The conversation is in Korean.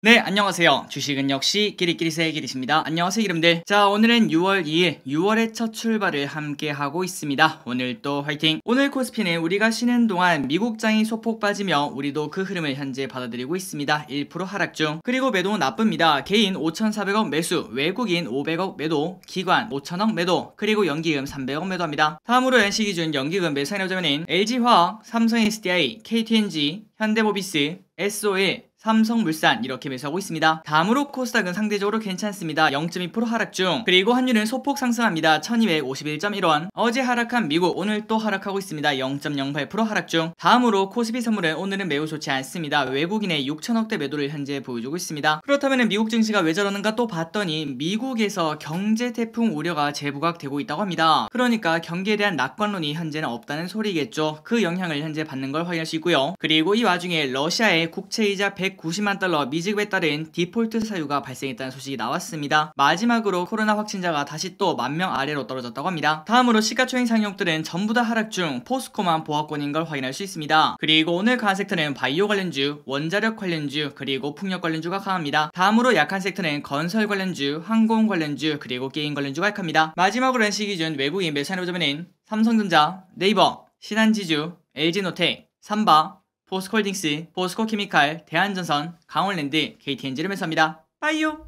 네 안녕하세요 주식은 역시 끼리끼리새 길이십니다 안녕하세요 이름들 자 오늘은 6월 2일 6월의 첫 출발을 함께 하고 있습니다 오늘 또 화이팅 오늘 코스피는 우리가 쉬는 동안 미국장이 소폭 빠지며 우리도 그 흐름을 현재 받아들이고 있습니다 1% 하락 중 그리고 매도는 나쁩니다 개인 5,400억 매수 외국인 500억 매도 기관 5,000억 매도 그리고 연기금 300억 매도합니다 다음으로 연시 기준 연기금 매수인의 자면인 LG화학 삼성 SDI KTNG 현대모비스 s o e 삼성물산 이렇게 매수하고 있습니다. 다음으로 코스닥은 상대적으로 괜찮습니다. 0.2% 하락 중 그리고 환율은 소폭 상승합니다. 1251.1원 어제 하락한 미국 오늘 또 하락하고 있습니다. 0.08% 하락 중 다음으로 코스피 선물은 오늘은 매우 좋지 않습니다. 외국인의 6천억대 매도를 현재 보여주고 있습니다. 그렇다면 미국 증시가 왜 저러는가 또 봤더니 미국에서 경제 태풍 우려가 재부각되고 있다고 합니다. 그러니까 경기에 대한 낙관론이 현재는 없다는 소리겠죠. 그 영향을 현재 받는 걸 확인할 수 있고요. 그리고 이 와중에 러시아의 국채이자 100 190만 달러 미지급에 따른 디폴트 사유가 발생했다는 소식이 나왔습니다. 마지막으로 코로나 확진자가 다시 또 만 명 아래로 떨어졌다고 합니다. 다음으로 시가총액 상용들은 전부 다 하락 중 포스코만 보합권인 걸 확인할 수 있습니다. 그리고 오늘 강한 섹터는 바이오 관련주, 원자력 관련주, 그리고 풍력 관련주가 강합니다. 다음으로 약한 섹터는 건설 관련주, 항공 관련주, 그리고 게임 관련주가 약합니다. 마지막으로 NC 기준 외국인 매수 한해보자면 삼성전자, 네이버, 신한지주, LG노텍, 삼바, 포스코홀딩스, 포스코케미칼, 대한전선, 강원랜드, KTNG를 매수입니다 빠이요!